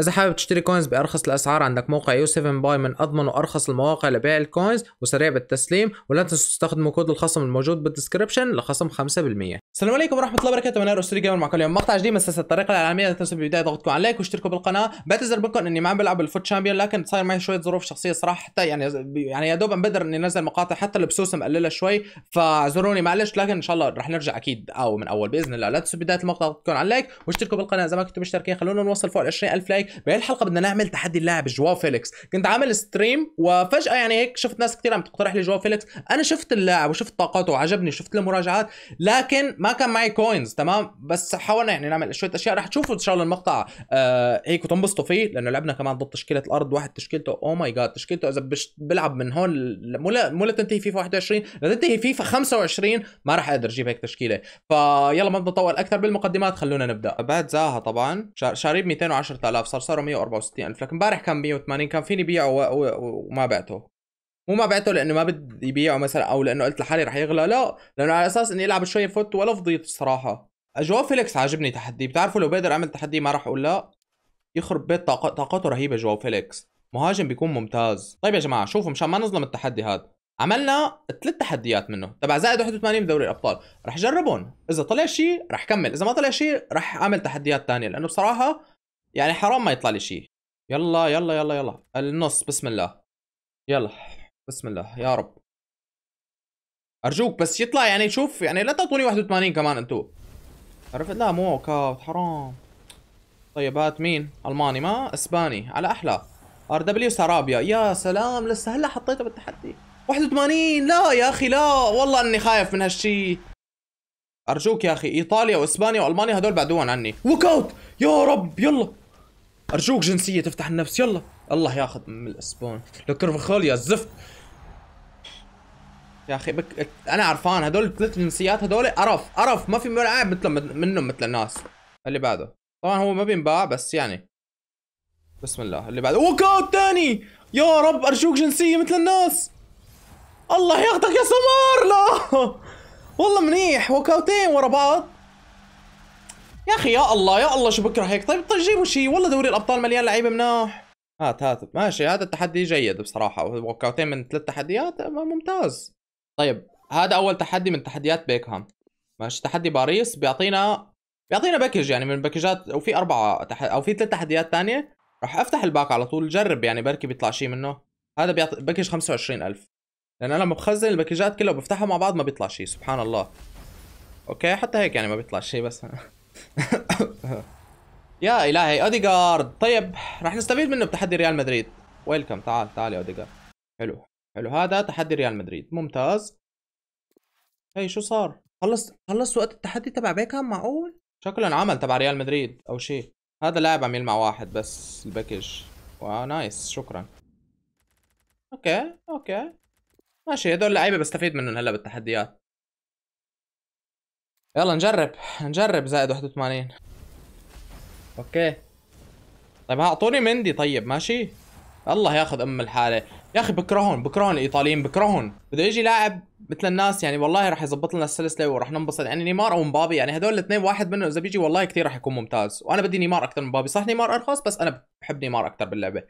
اذا حابب تشتري كوينز بارخص الاسعار عندك موقع يو 7 باي من اضمن وارخص المواقع لبيع الكوينز وسريع بالتسليم ولا تنسوا تستخدموا كود الخصم الموجود بالدسكربشن لخصم 5% السلام عليكم ورحمه الله وبركاته من انا روستري جيمر معكم اليوم مقطع جديد من سلسله الطريقه الإعلامية لا تنسوا بالبدايه ضغطكم على لايك واشتركوا بالقناه بعتذر بكم اني ما عم بلعب الفوت شامبيون لكن صاير معي شويه ظروف شخصيه صراحه حتى يعني يعني يا دوب عم بقدر اني انزل مقاطع حتى البسوسه مقلله شوي فاعذروني معلش لكن ان شاء الله رح نرجع اكيد او من اول باذن الله لا تنسوا بدايه المقطع ضغطكم على لايك واشتركوا بالقناه اذا ما كنتوا مشتركين خلونا نوصل فوق ال 20000 لايك بهي إيه الحلقه بدنا نعمل تحدي اللاعب جواو فيليكس كنت عامل ستريم وفجاه يعني هيك شفت ناس كثير عم تقترح لي جواو فيليكس انا شفت اللاعب وشفت طاقته وعجبني شفت له مراجعات لكن ما كان معي كوينز تمام بس حاولنا يعني نعمل شويه اشياء رح تشوفوا ان شاء الله المقطع آه هيك وتنبسطوا فيه لانه لعبنا كمان ضد تشكيله الارض واحد تشكيلته او ماي جاد تشكيلته اذا بلعب من هون مو مو لتنتهي فيفا 21 لتنتهي فيفا 25 ما راح اقدر اجيب هيك تشكيله فيلا ما بدنا نطول اكثر بالمقدمات خلونا نبدا بعد زاها طبعا شاريب 210000 صار 16 صاروا 164 الف لكن امبارح كان 180 كان فيني بيعه وما بعته مو ما بعته لانه ما بدي يبيعه مثلا او لانه قلت لحالي رح يغلى لا لانه على اساس اني العب شوي فوت ولا فضيت الصراحه اجواء فيليكس عاجبني تحدي بتعرفوا لو بقدر اعمل تحدي ما راح اقول لا يخرب بيت طاق... طاقته رهيبه جواو فيليكس مهاجم بيكون ممتاز طيب يا جماعه شوفوا مشان ما نظلم التحدي هذا عملنا ثلاث تحديات منه تبع زائد 81 بدوري الابطال رح اجربهم اذا طلع شيء رح كمل اذا ما طلع شيء رح اعمل تحديات ثانيه لانه بصراحه يعني حرام ما يطلع لي شيء يلا يلا يلا يلا النص بسم الله يلا بسم الله يا رب ارجوك بس يطلع يعني شوف يعني لا تعطوني 81 كمان انتو عرفت لا مو كاوت حرام طيب هات مين الماني ما اسباني على احلى ار دبليو سرابيا يا سلام لسه هلا حطيته بالتحدي 81 لا يا اخي لا والله اني خايف من هالشيء ارجوك يا اخي ايطاليا واسبانيا والمانيا هدول بعدوهم عني ووك اوت يا رب يلا ارجوك جنسيه تفتح النفس يلا الله ياخذ من الاسبون لو كرفخول يا زفت يا اخي بك... انا عرفان هدول الثلاث جنسيات هدول قرف قرف ما في ملاعب مثل منهم مثل الناس اللي بعده طبعا هو ما بينباع بس يعني بسم الله اللي بعده ووك اوت ثاني يا رب ارجوك جنسيه مثل الناس الله ياخذك يا سمار لا والله منيح ووك اوتين ورا بعض يا اخي يا الله يا الله شو بكره هيك طيب طيب جيبوا شيء والله دوري الابطال مليان لعيبه مناح هات هات ماشي هذا التحدي جيد بصراحه وكاوتين من ثلاث تحديات ممتاز طيب هذا اول تحدي من تحديات بيكهام ماشي تحدي باريس بيعطينا بيعطينا باكج يعني من باكجات او في اربعه تح... او في ثلاث تحديات ثانيه راح افتح الباك على طول جرب يعني بركي بيطلع شيء منه هذا بيعطي باكج 25000 لان انا لما بخزن الباكجات كلها وبفتحها مع بعض ما بيطلع شيء سبحان الله اوكي حتى هيك يعني ما بيطلع شيء بس يا الهي اوديجارد طيب رح نستفيد منه بتحدي ريال مدريد ويلكم تعال تعال يا اوديجارد حلو حلو هذا تحدي ريال مدريد ممتاز هي شو صار خلص خلص وقت التحدي تبع بيكهام معقول شكله انعمل تبع ريال مدريد او شيء هذا لاعب عم يلمع واحد بس الباكج ونايس شكرا اوكي اوكي ماشي هدول لعيبه بستفيد منهم هلا بالتحديات يلا نجرب نجرب زائد 81 اوكي طيب اعطوني مندي طيب ماشي الله ياخذ ام الحاله يا اخي بكرهون بكرهون الايطاليين بكرهون بده يجي لاعب مثل الناس يعني والله راح يظبط لنا السلسله وراح ننبسط يعني نيمار او مبابي يعني هدول الاثنين واحد منهم اذا بيجي والله كثير راح يكون ممتاز وانا بدي نيمار اكثر من مبابي صح نيمار ارخص بس انا بحب نيمار اكثر باللعبه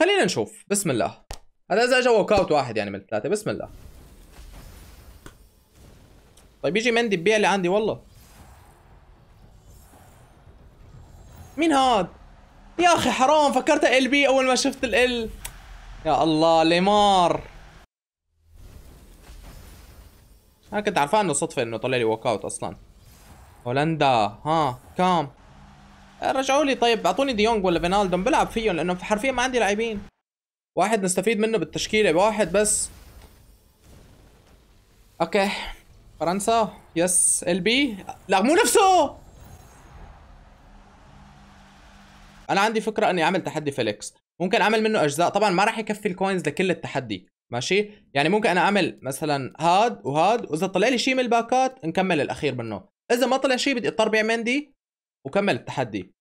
خلينا نشوف بسم الله هذا اذا اجى واحد يعني من الثلاثه بسم الله طيب يجي مندي ببيع اللي عندي والله مين هاد يا اخي حرام فكرت ال بي اول ما شفت ال ال يا الله ليمار انا كنت عارفه انه صدفه انه طلع لي ووك اوت اصلا هولندا ها كام آه، رجعوا لي طيب اعطوني ديونج دي ولا فينالدوم بلعب فيهم لانه حرفيا ما عندي لاعبين واحد نستفيد منه بالتشكيله واحد بس اوكي فرنسا يس ال بي لا مو نفسه انا عندي فكره اني اعمل تحدي فيليكس ممكن اعمل منه اجزاء طبعا ما راح يكفي الكوينز لكل التحدي ماشي يعني ممكن انا اعمل مثلا هاد وهاد واذا طلع لي شيء من الباكات نكمل الاخير منه اذا ما طلع شيء بدي اضطر بيع مندي وكمل التحدي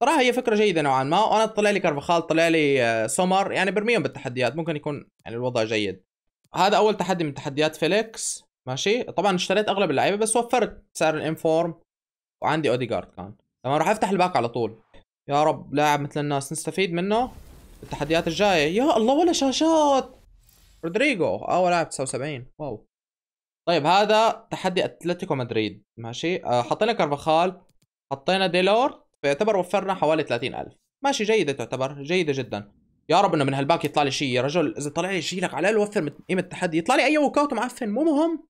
صراحه هي فكره جيده نوعا ما وانا طلع لي كرفخال طلع لي آه، سومر يعني برميهم بالتحديات ممكن يكون يعني الوضع جيد هذا اول تحدي من تحديات فيليكس ماشي طبعا اشتريت اغلب اللعيبه بس وفرت سعر الانفورم وعندي اوديجارد كان تمام راح افتح الباك على طول يا رب لاعب مثل الناس نستفيد منه التحديات الجايه يا الله ولا شاشات رودريجو اه لاعب 79 واو طيب هذا تحدي اتلتيكو مدريد ماشي آه، حطينا كارفاخال حطينا ديلور فيعتبر وفرنا حوالي 30000 ماشي جيده تعتبر جيده جدا يا رب انه من هالباك يطلع لي شيء يا رجل اذا طلع لي شيء لك على الاقل وفر قيمه التحدي يطلع لي اي ووكاوت معفن مو مهم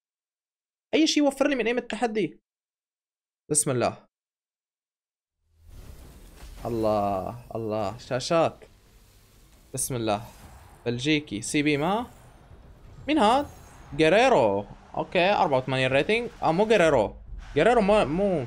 اي شيء يوفر لي من ايم التحدي بسم الله الله الله شاشات بسم الله بلجيكي سي بي ما مين هاد جيريرو اوكي 84 ريتنج اه مو جيريرو جيريرو مو مو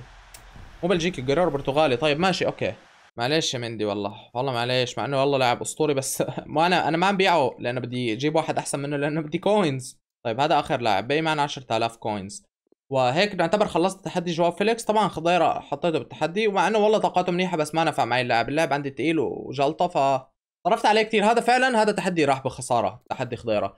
مو بلجيكي جيريرو برتغالي طيب ماشي اوكي معلش يا مندي والله والله معلش مع انه والله لاعب اسطوري بس ما انا انا ما عم بيعه لانه بدي اجيب واحد احسن منه لانه بدي كوينز طيب هذا اخر لاعب باقي معنا 10000 كوينز وهيك نعتبر خلصت تحدي جواو فيليكس طبعا خضيره حطيته بالتحدي ومع انه والله طاقاته منيحه بس ما نفع معي اللاعب اللاعب عندي تقيل وجلطه فطرفت عليه كثير هذا فعلا هذا تحدي راح بخساره تحدي خضيره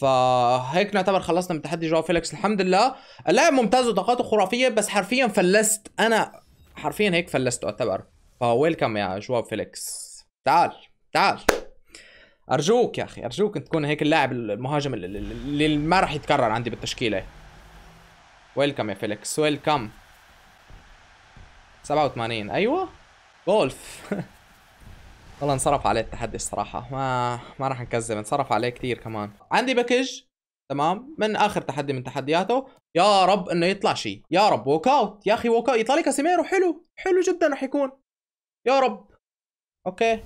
فهيك نعتبر خلصنا من تحدي جواو فيليكس الحمد لله اللاعب ممتاز وطاقاته خرافيه بس حرفيا فلست انا حرفيا هيك فلست اعتبر فويلكم يا جواو فيليكس تعال تعال ارجوك يا اخي ارجوك تكون هيك اللاعب المهاجم اللي ما راح يتكرر عندي بالتشكيله ويلكم يا فيليكس ويلكم 87 ايوه جولف والله انصرف عليه التحدي الصراحة ما ما راح نكذب انصرف عليه كثير كمان عندي باكج تمام من اخر تحدي من تحدياته يا رب انه يطلع شيء يا رب ووك اوت يا اخي ووك اوت يطلع لي كاسيميرو حلو حلو جدا راح يكون يا رب اوكي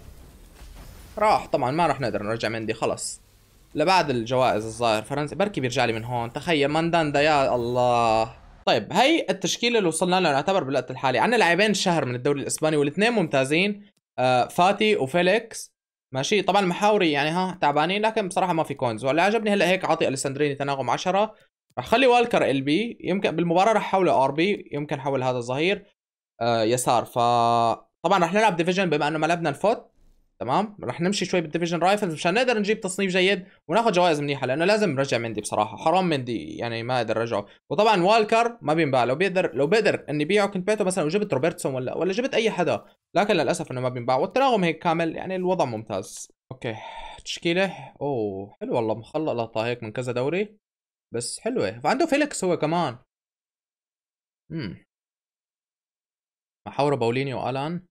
راح طبعا ما راح نقدر نرجع مندي خلص لبعد الجوائز الظاهر فرنسا بركي بيرجع لي من هون تخيل مانداندا يا الله طيب هي التشكيله اللي وصلنا لها نعتبر بالوقت الحالي عندنا لاعبين شهر من الدوري الاسباني والاثنين ممتازين آه فاتي وفيليكس ماشي طبعا المحاوري يعني ها تعبانين لكن بصراحه ما في كوينز واللي عجبني هلا هيك عاطي السندريني تناغم 10 رح خلي والكر ال بي يمكن بالمباراه رح حوله ار بي يمكن حول هذا الظهير آه يسار ف طبعا رح نلعب ديفيجن بما انه ما الفوت تمام رح نمشي شوي بالديفيجن رايفلز مشان نقدر نجيب تصنيف جيد وناخذ جوائز منيحه لانه لازم نرجع مندي بصراحه حرام مندي يعني ما قدر رجعه وطبعا والكر ما بينباع لو بيقدر لو بقدر اني بيعه كنت بيته مثلا وجبت روبرتسون ولا ولا جبت اي حدا لكن للاسف انه ما بينباع والتناغم هيك كامل يعني الوضع ممتاز اوكي تشكيله اوه حلو والله مخلطه هيك من كذا دوري بس حلوه وعنده فيليكس هو كمان امم محاوره باولينيو والان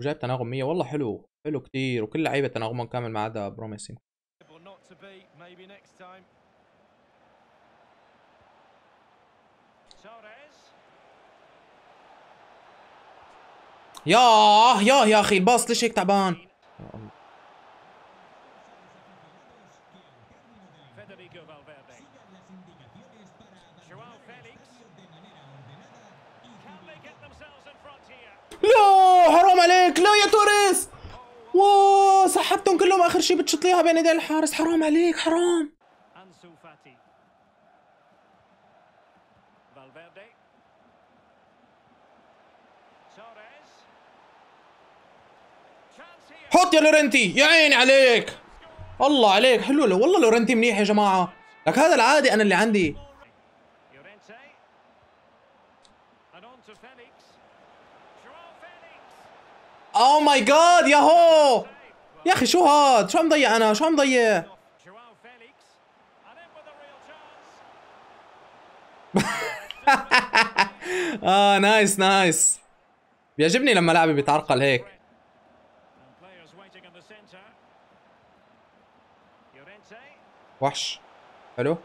وجايب تناغم 100 والله حلو حلو كتير وكل لعيبه تناغمهم كامل ما عدا بروميس يمكن ياه ياه يا اخي الباص ليش هيك تعبان شي بتشط ليها بين يدي الحارس حرام عليك حرام حط يا لورنتي يا عيني عليك الله عليك حلو والله لورنتي منيح يا جماعه لك هذا العادي انا اللي عندي او ماي جاد يا هو يا اخي شو هاد شو عم ضيع انا شو عم ضيع اه نايس نايس بيعجبني لما لعبه بيتعرقل هيك وحش حلو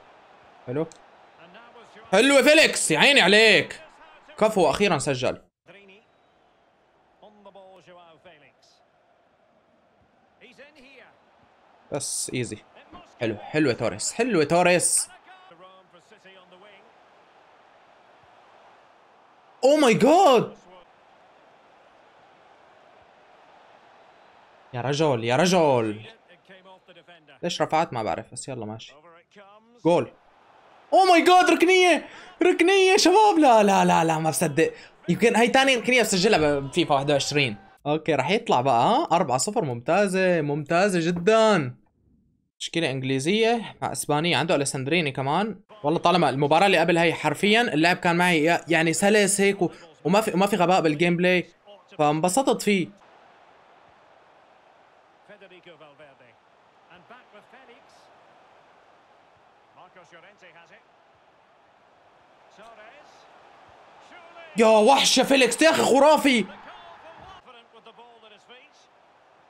حلو حلو فيليكس يا عيني عليك كفو اخيرا سجل بس ايزي حلو حلو يا توريس حلو يا توريس او ماي جاد يا رجل يا رجل ليش رفعت ما بعرف بس يلا ماشي جول او ماي جاد ركنيه ركنيه شباب لا لا لا لا ما بصدق يمكن هي ثاني ركنيه بسجلها بفيفا 21 اوكي راح يطلع بقى أربعة 4 0 ممتازه ممتازه جدا مشكلة انجليزيه مع اسبانية عنده السندريني كمان والله طالما المباراه اللي قبل هي حرفيا اللعب كان معي يعني سلس هيك وما في ما في غباء بالجيم بلاي فانبسطت فيه يا وحشه فيليكس يا اخي خرافي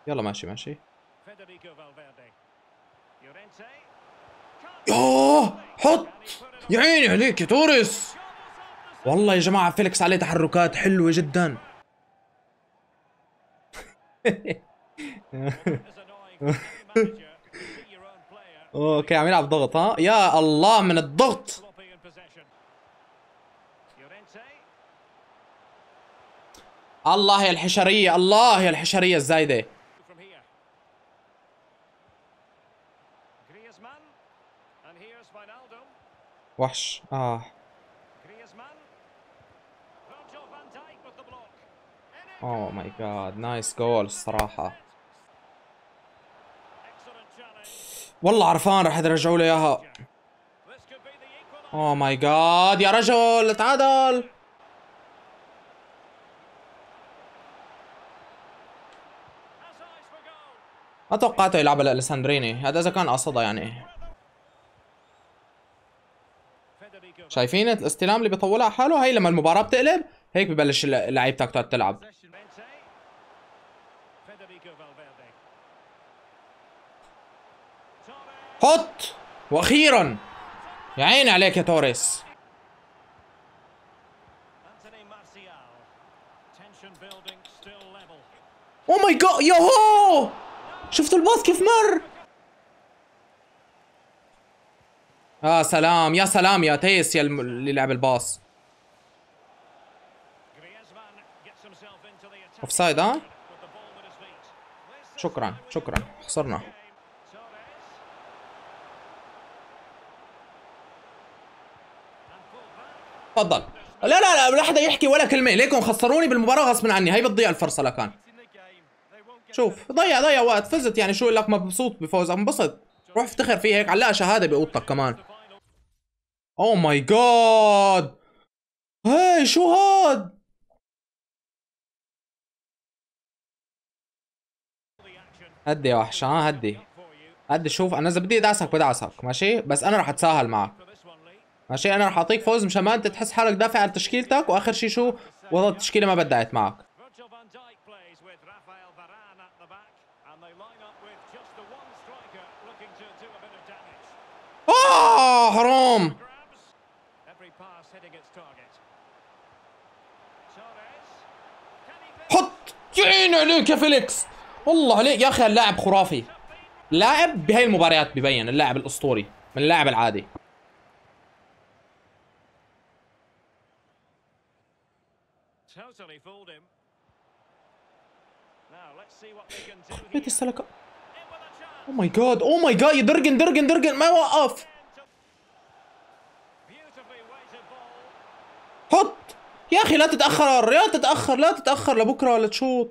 يلا ماشي ماشي ياه حط يا عيني عليك يا توريس والله يا جماعه فيليكس عليه تحركات حلوه جدا اوكي عم يلعب ضغط ها يا الله من الضغط الله يا الحشريه الله يا الحشريه الزايده وحش اه اوه ماي جاد نايس جول الصراحه والله عرفان راح يرجعوا لي اياها اوه ماي جاد يا رجل تعادل ما توقعته يلعبها الاليساندريني هذا اذا كان قصده يعني شايفين الاستلام اللي بيطولها حاله هي لما المباراه بتقلب هيك ببلش اللعيب تقعد تلعب حط واخيرا يا عيني عليك يا توريس او ماي جاد ياهو شفتوا الباص كيف مر اه سلام يا سلام يا تيس يا اللي لعب الباص اوف سايد ها شكرا شكرا خسرنا تفضل لا لا لا لا حدا يحكي ولا كلمه ليكم خسروني بالمباراه غصب عني هي بتضيع الفرصه لكان شوف ضيع ضيع وقت فزت يعني شو لك مبسوط بفوز انبسط روح افتخر فيه هيك علقها شهاده بأوضتك كمان اوه ماي جاد هاي شو هاد هدي يا وحش ها هدي هدي شوف انا اذا بدي ادعسك بدعسك ماشي بس انا رح اتساهل معك ماشي انا رح اعطيك فوز مشان ما انت تحس حالك دافع عن تشكيلتك واخر شيء شو والله التشكيله ما بدأت معك آه حرام oh, حط عين عليك يا فيليكس والله عليك يا اخي اللاعب خرافي لاعب بهاي المباريات ببين اللاعب الاسطوري من اللاعب العادي totally fooled him. Now let's see what they can do. او ماي جاد او ماي جاد درجن درجن درجن ما وقف حط يا اخي لا تتاخر يا تتاخر لا تتاخر لبكره ولا تشوط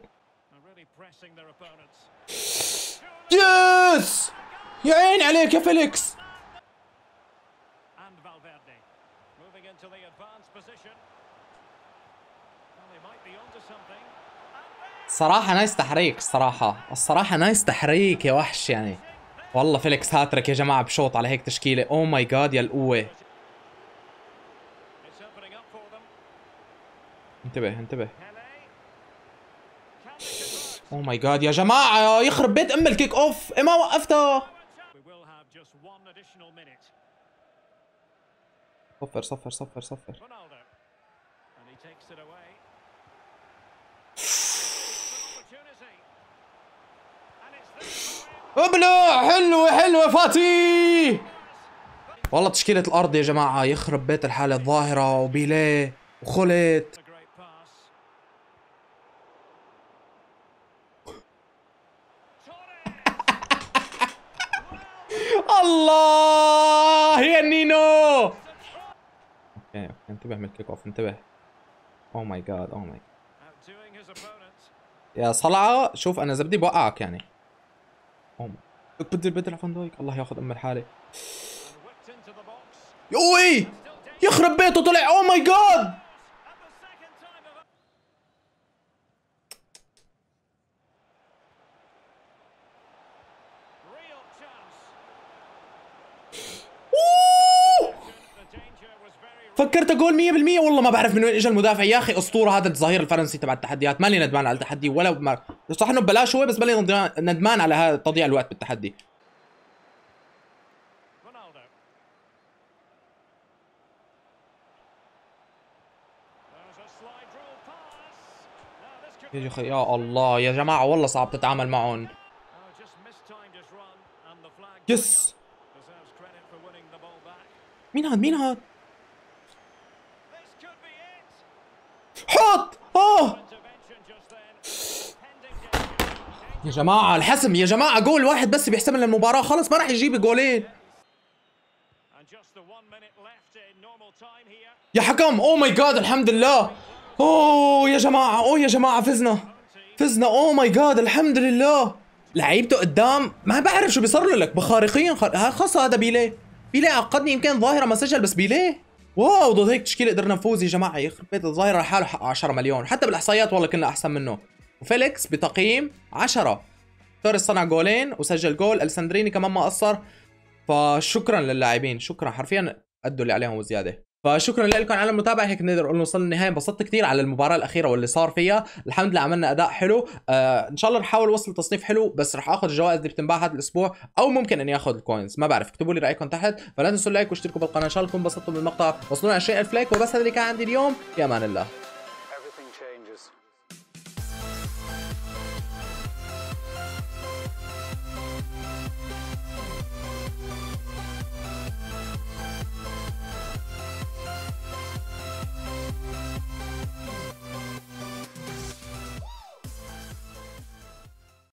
يس يا عيني عليك يا فيليكس into the advanced position. Well, they might be onto something. صراحة نايس تحريك الصراحة الصراحة نايس تحريك يا وحش يعني والله فيليكس هاتريك يا جماعة بشوط على هيك تشكيلة او ماي جاد يا القوة انتبه انتبه او ماي جاد يا جماعة يخرب بيت ام الكيك اوف إيه ما وقفتها صفر صفر صفر صفر ابلع حلوة حلوة فاتي والله تشكيلة الأرض يا جماعة يخرب بيت الحالة الظاهرة وبيلي وخلت الله يا نينو اوكي انتبه من الكيك اوف انتبه او ماي جاد او ماي يا صلعه شوف انا اذا بدي بوقعك يعني هوم بدل بدل على فان دايك الله ياخذ ام الحاله يوي يخرب بيته طلع او ماي جاد فكرت اقول 100% والله ما بعرف من وين اجى المدافع يا اخي اسطوره هذا الظهير الفرنسي تبع التحديات مالي ندمان على التحدي ولا ما صح انه ببلاش هو بس مالي ندمان على هذا تضييع الوقت بالتحدي يا اخي يا الله يا جماعه والله صعب تتعامل معهم يس مين هاد مين هاد يا جماعة الحسم يا جماعة جول واحد بس بيحسم لنا المباراة خلص ما راح يجيب جولين يا حكم اوه ماي جاد الحمد لله اوه يا جماعة اوه يا جماعة فزنا فزنا اوه ماي جاد الحمد لله لعيبته قدام ما بعرف شو بيصير له لك بخارقين خاصة هذا بيليه بيليه عقدني يمكن ظاهرة ما سجل بس بيليه واو ضد هيك تشكيله قدرنا نفوز يا جماعه يخرب بيت الظاهره لحاله حقه 10 مليون حتى بالاحصائيات والله كنا احسن منه وفيليكس بتقييم 10 توريس صنع جولين وسجل جول السندريني كمان ما قصر فشكرا للاعبين شكرا حرفيا ادوا اللي عليهم وزياده فشكرا لكم على المتابعه هيك نقدر نقول وصلنا للنهايه انبسطت كثير على المباراه الاخيره واللي صار فيها الحمد لله عملنا اداء حلو آه ان شاء الله نحاول نوصل تصنيف حلو بس رح اخذ الجوائز اللي بتنباع هذا الاسبوع او ممكن اني اخذ الكوينز ما بعرف اكتبوا لي رايكم تحت فلا تنسوا اللايك واشتركوا بالقناه ان شاء الله تكونوا انبسطتوا بالمقطع على 20000 لايك وبس هذا اللي كان عندي اليوم في امان الله